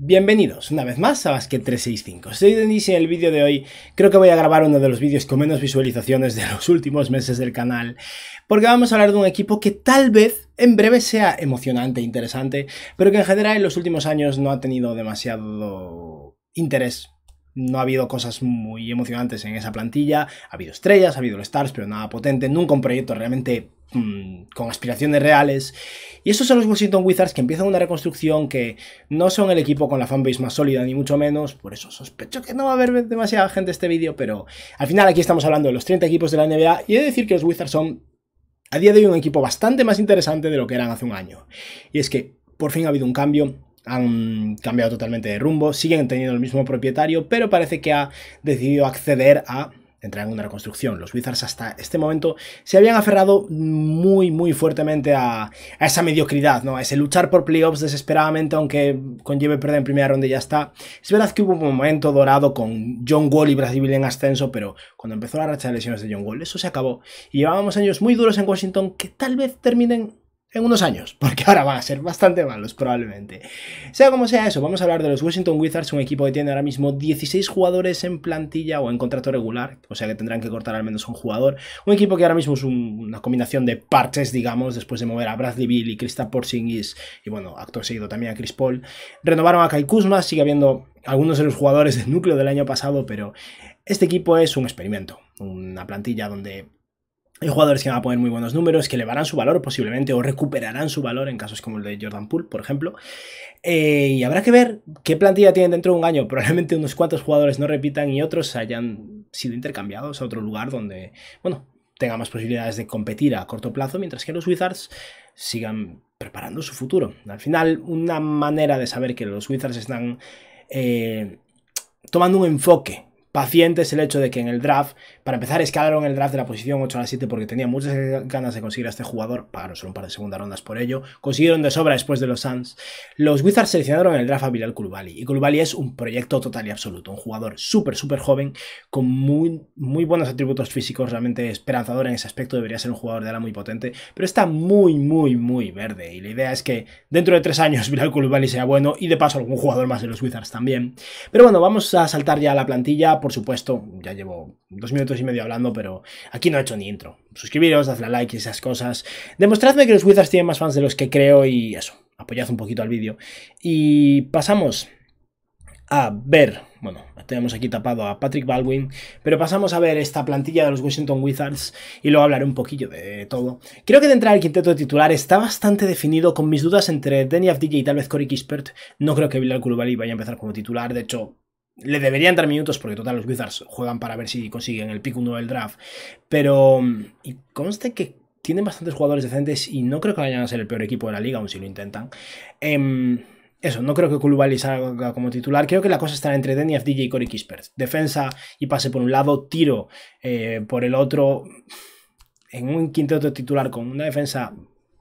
Bienvenidos una vez más a Basket 365. Soy Denis y en el vídeo de hoy creo que voy a grabar uno de los vídeos con menos visualizaciones de los últimos meses del canal, porque vamos a hablar de un equipo que tal vez en breve sea emocionante e interesante, pero que en general en los últimos años no ha tenido demasiado interés no ha habido cosas muy emocionantes en esa plantilla. Ha habido estrellas, ha habido stars, pero nada potente. Nunca un proyecto realmente mm, con aspiraciones reales. Y esos son los Washington Wizards que empiezan una reconstrucción que no son el equipo con la fanbase más sólida, ni mucho menos. Por eso sospecho que no va a haber demasiada gente este vídeo, pero al final aquí estamos hablando de los 30 equipos de la NBA. Y he de decir que los Wizards son a día de hoy un equipo bastante más interesante de lo que eran hace un año. Y es que por fin ha habido un cambio han cambiado totalmente de rumbo, siguen teniendo el mismo propietario, pero parece que ha decidido acceder a entrar en una reconstrucción. Los Wizards hasta este momento se habían aferrado muy, muy fuertemente a, esa mediocridad, ¿no? A ese luchar por playoffs desesperadamente, aunque conlleve perder en primera ronda y ya está. Es verdad que hubo un momento dorado con John Wall y Brasil en ascenso, pero cuando empezó la racha de lesiones de John Wall, eso se acabó. Y llevábamos años muy duros en Washington que tal vez terminen en unos años, porque ahora va a ser bastante malos probablemente. Sea como sea eso, vamos a hablar de los Washington Wizards, un equipo que tiene ahora mismo 16 jugadores en plantilla o en contrato regular, o sea que tendrán que cortar al menos un jugador. Un equipo que ahora mismo es una combinación de parches, digamos, después de mover a Bradley Bill y Krista Porzingis, y bueno, acto seguido también a Chris Paul. Renovaron a Kai Kuzma, sigue habiendo algunos de los jugadores del núcleo del año pasado, pero este equipo es un experimento, una plantilla donde hay jugadores que van a poner muy buenos números, que elevarán su valor posiblemente o recuperarán su valor en casos como el de Jordan Poole, por ejemplo. Eh, y habrá que ver qué plantilla tienen dentro de un año. Probablemente unos cuantos jugadores no repitan y otros hayan sido intercambiados a otro lugar donde, bueno, tenga más posibilidades de competir a corto plazo, mientras que los Wizards sigan preparando su futuro. Al final, una manera de saber que los Wizards están eh, tomando un enfoque paciente es el hecho de que en el draft, para empezar, escalaron el draft de la posición 8 a la 7 porque tenía muchas ganas de conseguir a este jugador, pagaron solo un par de segundas rondas por ello, consiguieron de sobra después de los Suns. Los Wizards seleccionaron en el draft a Viral Kulubali y Kulubali es un proyecto total y absoluto, un jugador súper, súper joven, con muy, muy buenos atributos físicos, realmente esperanzador en ese aspecto, debería ser un jugador de ala muy potente, pero está muy, muy, muy verde y la idea es que dentro de tres años Viral Kulubali sea bueno y de paso algún jugador más de los Wizards también. Pero bueno, vamos a saltar ya a la plantilla por supuesto, ya llevo dos minutos y medio hablando, pero aquí no he hecho ni intro. Suscribiros, dadle a like y esas cosas. Demostradme que los Wizards tienen más fans de los que creo y eso, apoyad un poquito al vídeo. Y pasamos a ver, bueno, tenemos aquí tapado a Patrick Baldwin, pero pasamos a ver esta plantilla de los Washington Wizards y luego hablaré un poquillo de todo. Creo que de entrada el quinteto de titular está bastante definido, con mis dudas entre Denny Avdija y tal vez Cory Kispert. No creo que Bilal Kulubali vaya a empezar como titular, de hecho, le deberían dar minutos porque total los Wizards juegan para ver si consiguen el pico 1 del draft. Pero mm, y conste que tienen bastantes jugadores decentes y no creo que vayan a ser el peor equipo de la liga, aun si lo intentan. Em, eso, no creo que Kulubali salga como titular. Creo que la cosa está entre Denny DJ y Cory Kispert. Defensa y pase por un lado, tiro eh, por el otro. En un quinteto titular con una defensa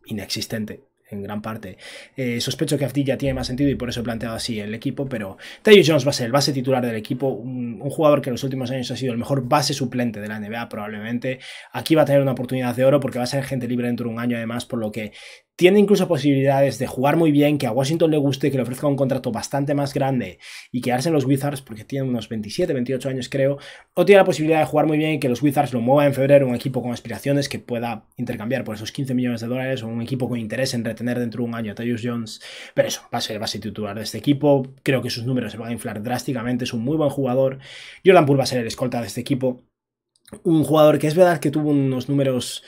inexistente, en gran parte. Eh, sospecho que ya tiene más sentido y por eso he planteado así el equipo, pero Taylor Jones va a ser el base titular del equipo, un, jugador que en los últimos años ha sido el mejor base suplente de la NBA probablemente. Aquí va a tener una oportunidad de oro porque va a ser gente libre dentro de un año además, por lo que tiene incluso posibilidades de jugar muy bien, que a Washington le guste, que le ofrezca un contrato bastante más grande y quedarse en los Wizards porque tiene unos 27, 28 años creo, o tiene la posibilidad de jugar muy bien y que los Wizards lo mueva en febrero un equipo con aspiraciones que pueda intercambiar por esos 15 millones de dólares o un equipo con interés en retener dentro de un año a Tyus Jones, pero eso, va a ser, el a titular de este equipo, creo que sus números se van a inflar drásticamente, es un muy buen jugador, Jolan Poole va a ser el escolta de este equipo, un jugador que es verdad que tuvo unos números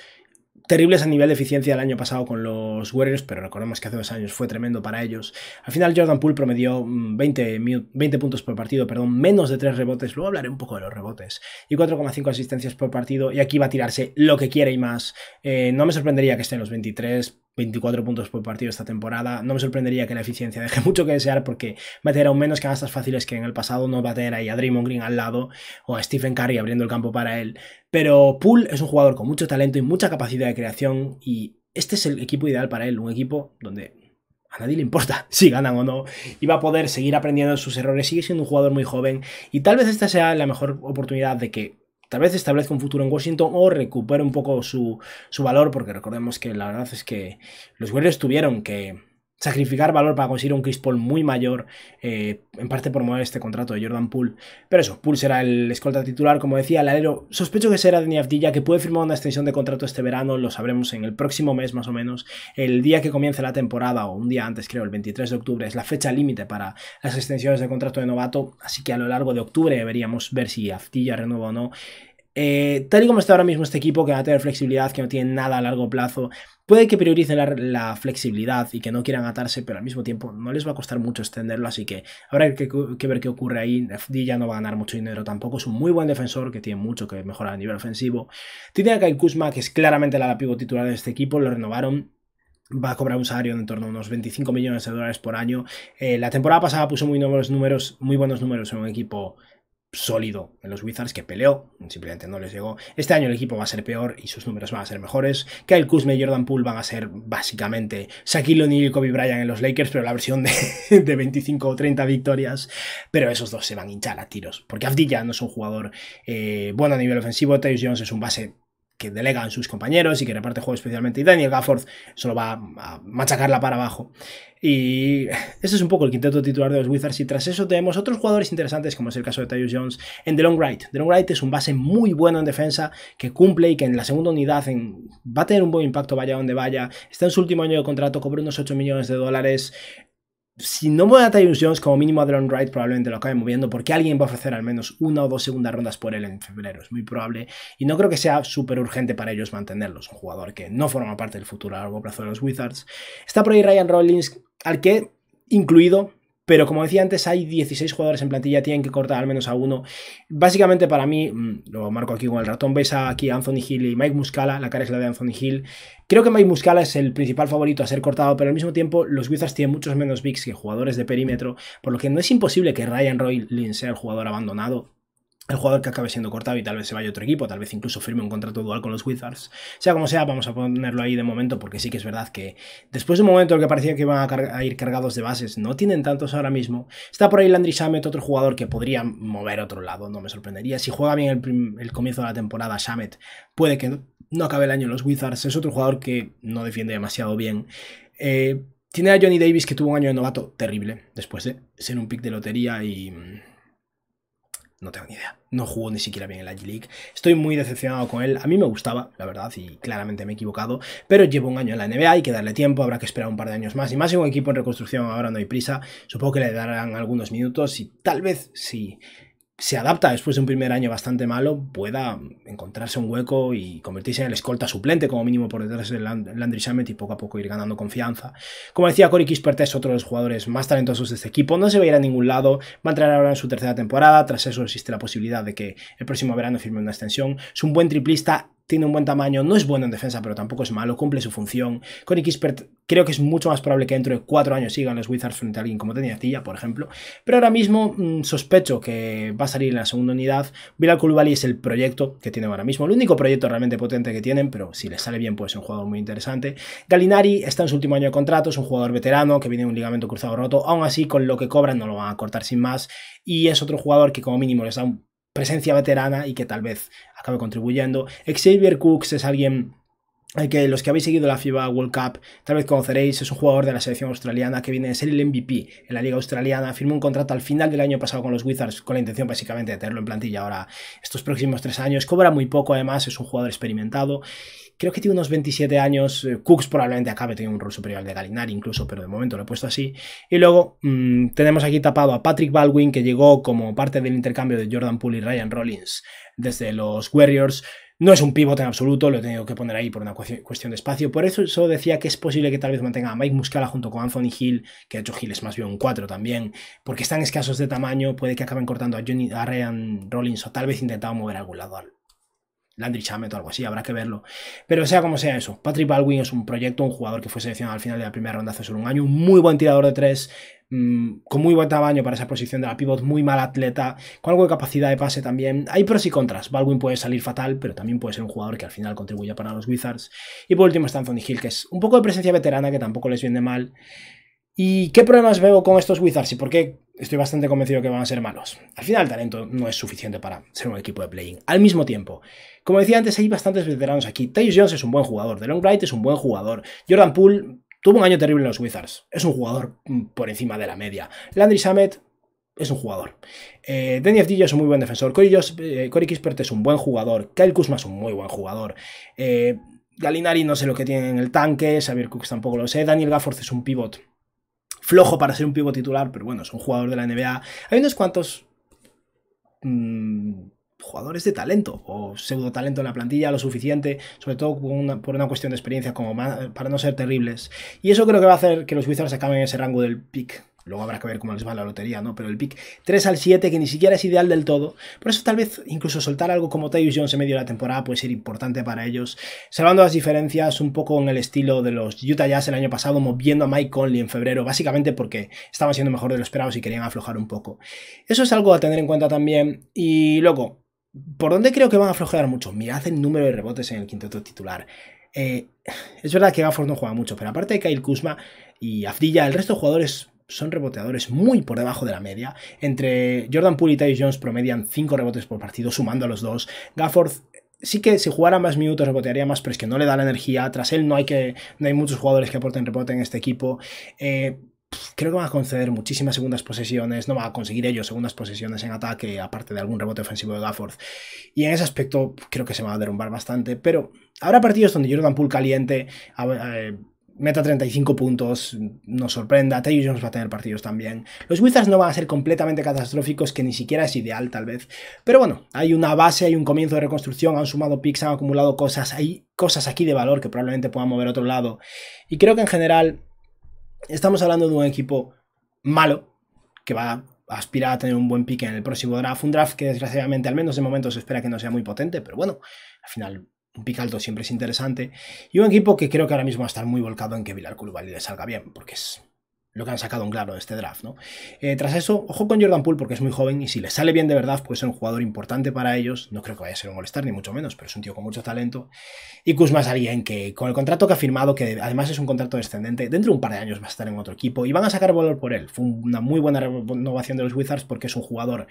terribles a nivel de eficiencia el año pasado con los Warriors, pero recordemos que hace dos años fue tremendo para ellos. Al final Jordan Poole promedió 20, mm, puntos por partido, perdón, menos de 3 rebotes, luego hablaré un poco de los rebotes, y 4,5 asistencias por partido, y aquí va a tirarse lo que quiere y más. Eh, no me sorprendería que esté en los 23, 24 puntos por partido esta temporada. No me sorprendería que la eficiencia deje mucho que desear porque va a tener aún menos que canastas fáciles que en el pasado, no va tener ahí a Draymond Green al lado o a Stephen Curry abriendo el campo para él. Pero Poole es un jugador con mucho talento y mucha capacidad de creación y este es el equipo ideal para él, un equipo donde a nadie le importa si ganan o no y va a poder seguir aprendiendo sus errores, sigue siendo un jugador muy joven y tal vez esta sea la mejor oportunidad de que tal vez establezca un futuro en Washington o recupere un poco su, su valor, porque recordemos que la verdad es que los Warriors tuvieron que sacrificar valor para conseguir un Chris Paul muy mayor, eh, en parte por mover este contrato de Jordan Poole. Pero eso, Poole será el escolta titular, como decía, el alero. Sospecho que será Denny Aftilla, que puede firmar una extensión de contrato este verano, lo sabremos en el próximo mes más o menos. El día que comience la temporada, o un día antes creo, el 23 de octubre, es la fecha límite para las extensiones de contrato de novato, así que a lo largo de octubre deberíamos ver si Aftilla renueva o no. Eh, tal y como está ahora mismo este equipo, que va a tener flexibilidad, que no tiene nada a largo plazo, Puede que prioricen la, flexibilidad y que no quieran atarse, pero al mismo tiempo no les va a costar mucho extenderlo, así que habrá que, ver qué ocurre ahí. FD ya no va a ganar mucho dinero tampoco, es un muy buen defensor que tiene mucho que mejorar a nivel ofensivo. Tiene a Kai Kuzma, que es claramente la, la pivo titular de este equipo, lo renovaron va a cobrar un salario en torno a unos 25 millones de dólares por año. Eh, la temporada pasada puso muy, números, muy buenos números en un equipo sólido en los Wizards que peleó, simplemente no les llegó. Este año el equipo va a ser peor y sus números van a ser mejores. Kyle Kuzma y Jordan Poole van a ser básicamente Shaquille O'Neal y Kobe Bryant en los Lakers, pero la versión de, 25 o 30 victorias. Pero esos dos se van a hinchar a tiros, porque Afdi ya no es un jugador eh, bueno a nivel ofensivo, Tyus Jones es un base que delegan sus compañeros y que reparte juego especialmente. Y Daniel Gafford solo va a machacarla para abajo. Y ese es un poco el quinteto titular de los Wizards. Y tras eso tenemos otros jugadores interesantes, como es el caso de Tyus Jones en The Long Right. The Long Right es un base muy bueno en defensa, que cumple y que en la segunda unidad en... va a tener un buen impacto, vaya donde vaya. Está en su último año de contrato, cobra unos 8 millones de dólares si no mueve a Jones, como mínimo a Drone Wright probablemente lo acabe moviendo porque alguien va a ofrecer al menos una o dos segundas rondas por él en febrero. Es muy probable y no creo que sea súper urgente para ellos mantenerlos. Un jugador que no forma parte del futuro a largo plazo de los Wizards. Está por ahí Ryan Rollins, al que incluido pero como decía antes, hay 16 jugadores en plantilla, tienen que cortar al menos a uno. Básicamente para mí, mm, lo marco aquí con el ratón, veis aquí a Anthony Hill y Mike Muscala, la cara es la de Anthony Hill. Creo que Mike Muscala es el principal favorito a ser cortado, pero al mismo tiempo los Wizards tienen muchos menos bigs que jugadores de perímetro, por lo que no es imposible que Ryan Roy Lynn sea el jugador abandonado el jugador que acabe siendo cortado y tal vez se vaya a otro equipo, tal vez incluso firme un contrato dual con los Wizards. Sea como sea, vamos a ponerlo ahí de momento porque sí que es verdad que después de un momento en el que parecía que iban a, ir cargados de bases, no tienen tantos ahora mismo. Está por ahí Landry Shamet, otro jugador que podría mover a otro lado, no me sorprendería. Si juega bien el, comienzo de la temporada, Shamet puede que no, acabe el año en los Wizards. Es otro jugador que no defiende demasiado bien. Eh, tiene a Johnny Davis que tuvo un año de novato terrible después de ser un pick de lotería y no tengo ni idea. No jugó ni siquiera bien en la G-League. Estoy muy decepcionado con él. A mí me gustaba, la verdad, y claramente me he equivocado. Pero llevo un año en la NBA, hay que darle tiempo, habrá que esperar un par de años más. Y más en un equipo en reconstrucción, ahora no hay prisa. Supongo que le darán algunos minutos y tal vez si sí se adapta después de un primer año bastante malo, pueda encontrarse un hueco y convertirse en el escolta suplente, como mínimo por detrás del Landry Summit y poco a poco ir ganando confianza. Como decía, Cory Kispert es otro de los jugadores más talentosos de este equipo, no se va a ir a ningún lado, va a entrar ahora en su tercera temporada, tras eso existe la posibilidad de que el próximo verano firme una extensión. Es un buen triplista tiene un buen tamaño, no es bueno en defensa, pero tampoco es malo, cumple su función. con Xpert creo que es mucho más probable que dentro de cuatro años sigan los Wizards frente a alguien como Tilla, por ejemplo. Pero ahora mismo mm, sospecho que va a salir en la segunda unidad. Bilal Kulubali es el proyecto que tienen ahora mismo, el único proyecto realmente potente que tienen, pero si les sale bien puede ser un jugador muy interesante. Galinari está en su último año de contrato, es un jugador veterano que viene de un ligamento cruzado roto, aún así con lo que cobran no lo van a cortar sin más. Y es otro jugador que como mínimo les da presencia veterana y que tal vez acabe contribuyendo. Xavier Cooks es alguien eh, que los que habéis seguido la FIBA World Cup tal vez conoceréis, es un jugador de la selección australiana que viene a ser el MVP en la liga australiana, firmó un contrato al final del año pasado con los Wizards con la intención básicamente de tenerlo en plantilla ahora estos próximos tres años, cobra muy poco además, es un jugador experimentado, creo que tiene unos 27 años, eh, Cooks probablemente acabe teniendo un rol superior al de Galinari incluso, pero de momento lo he puesto así, y luego mm, tenemos aquí tapado a Patrick Baldwin que llegó como parte del intercambio de Jordan Poole y Ryan Rollins desde los Warriors, no es un pivote en absoluto, lo he tenido que poner ahí por una cuestión de espacio. Por eso, solo decía que es posible que tal vez mantenga a Mike Muscala junto con Anthony Hill, que de hecho Hill es más bien un 4 también, porque están escasos de tamaño, puede que acaben cortando a Johnny Ryan Rollins o tal vez intentado mover a algún lado Landry Chamet o algo así, habrá que verlo. Pero sea como sea eso, Patrick Baldwin es un proyecto, un jugador que fue seleccionado al final de la primera ronda hace solo un año, muy buen tirador de tres, Mm, con muy buen tamaño para esa posición de la pivot, muy mal atleta, con algo de capacidad de pase también. Hay pros y contras. Baldwin puede salir fatal, pero también puede ser un jugador que al final contribuya para los Wizards. Y por último está Anthony Hill, que es un poco de presencia veterana que tampoco les viene mal. ¿Y qué problemas veo con estos Wizards y por qué estoy bastante convencido que van a ser malos? Al final el talento no es suficiente para ser un equipo de playing. Al mismo tiempo, como decía antes, hay bastantes veteranos aquí. Tyus Jones es un buen jugador, DeLon Wright es un buen jugador, Jordan Poole Tuvo un año terrible en los Wizards. Es un jugador mm, por encima de la media. Landry Samet es un jugador. Eh, Dillo es un muy buen defensor. Eh, Corey, Kispert es un buen jugador. Kyle Kuzma es un muy buen jugador. Eh, Galinari no sé lo que tiene en el tanque. Xavier Cooks tampoco lo sé. Daniel Gafford es un pivot flojo para ser un pivot titular, pero bueno, es un jugador de la NBA. Hay unos cuantos mm, jugadores de talento o pseudo talento en la plantilla, lo suficiente, sobre todo por una, cuestión de experiencia, como para no ser terribles. Y eso creo que va a hacer que los Wizards acaben en ese rango del pick. Luego habrá que ver cómo les va la lotería, ¿no? Pero el pick 3 al 7, que ni siquiera es ideal del todo. Por eso tal vez incluso soltar algo como Tyus Jones en medio de la temporada puede ser importante para ellos. Salvando las diferencias un poco en el estilo de los Utah Jazz el año pasado, moviendo a Mike Conley en febrero, básicamente porque estaban siendo mejor de lo esperado y querían aflojar un poco. Eso es algo a tener en cuenta también. Y luego, ¿Por dónde creo que van a aflojar mucho? Mirad el número de rebotes en el quinteto titular. Eh, es verdad que Gafford no juega mucho, pero aparte de Kyle Kuzma y Afdilla, el resto de jugadores son reboteadores muy por debajo de la media. Entre Jordan Poole y Jones promedian 5 rebotes por partido, sumando a los dos. Gafford sí que si jugara más minutos rebotearía más, pero es que no le da la energía. Tras él no hay, que, no hay muchos jugadores que aporten rebote en este equipo. Eh, creo que van a conceder muchísimas segundas posesiones, no van a conseguir ellos segundas posesiones en ataque, aparte de algún rebote ofensivo de Gafford. Y en ese aspecto creo que se va a derrumbar bastante, pero habrá partidos donde Jordan Poole caliente, eh, meta 35 puntos, nos sorprenda, Taylor Jones va a tener partidos también. Los Wizards no van a ser completamente catastróficos, que ni siquiera es ideal tal vez, pero bueno, hay una base, hay un comienzo de reconstrucción, han sumado picks, han acumulado cosas, hay cosas aquí de valor que probablemente puedan mover a otro lado. Y creo que en general Estamos hablando de un equipo malo que va a aspirar a tener un buen pique en el próximo draft. Un draft que desgraciadamente, al menos de momento, se espera que no sea muy potente, pero bueno, al final un pick alto siempre es interesante. Y un equipo que creo que ahora mismo va a estar muy volcado en que Vilar valle le salga bien, porque es lo que han sacado en claro de este draft. ¿no? Eh, tras eso, ojo con Jordan Poole porque es muy joven y si le sale bien de verdad puede ser un jugador importante para ellos. No creo que vaya a ser un molestar, ni mucho menos, pero es un tío con mucho talento. Y Kuzma es alguien que con el contrato que ha firmado, que además es un contrato descendente, dentro de un par de años va a estar en otro equipo y van a sacar valor por él. Fue una muy buena renovación de los Wizards porque es un jugador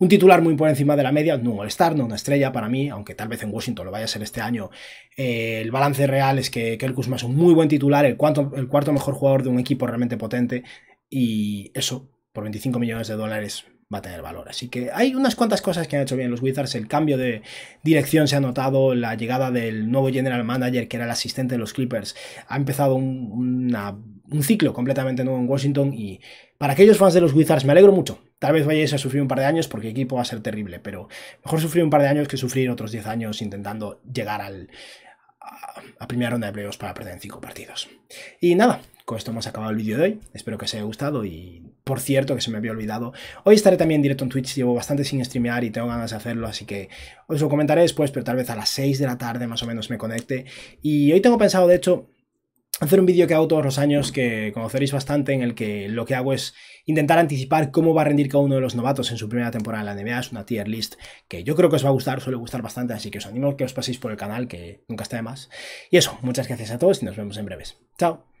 un titular muy por encima de la media, no un All-Star, no una estrella para mí, aunque tal vez en Washington lo vaya a ser este año. Eh, el balance real es que Kel Kuzma es un muy buen titular, el cuarto, el cuarto mejor jugador de un equipo realmente potente y eso, por 25 millones de dólares, va a tener valor. Así que hay unas cuantas cosas que han hecho bien los Wizards. El cambio de dirección se ha notado, la llegada del nuevo general manager, que era el asistente de los Clippers, ha empezado una un ciclo completamente nuevo en Washington y para aquellos fans de los Wizards me alegro mucho. Tal vez vayáis a sufrir un par de años porque el equipo va a ser terrible, pero mejor sufrir un par de años que sufrir otros 10 años intentando llegar al, a, la primera ronda de playoffs para perder en 5 partidos. Y nada, con esto hemos acabado el vídeo de hoy. Espero que os haya gustado y por cierto que se me había olvidado. Hoy estaré también directo en Twitch, llevo bastante sin streamear y tengo ganas de hacerlo, así que os lo comentaré después, pero tal vez a las 6 de la tarde más o menos me conecte. Y hoy tengo pensado, de hecho, hacer un vídeo que hago todos los años que conoceréis bastante en el que lo que hago es intentar anticipar cómo va a rendir cada uno de los novatos en su primera temporada en la NBA. Es una tier list que yo creo que os va a gustar, suele gustar bastante, así que os animo a que os paséis por el canal, que nunca está de más. Y eso, muchas gracias a todos y nos vemos en breves. Chao.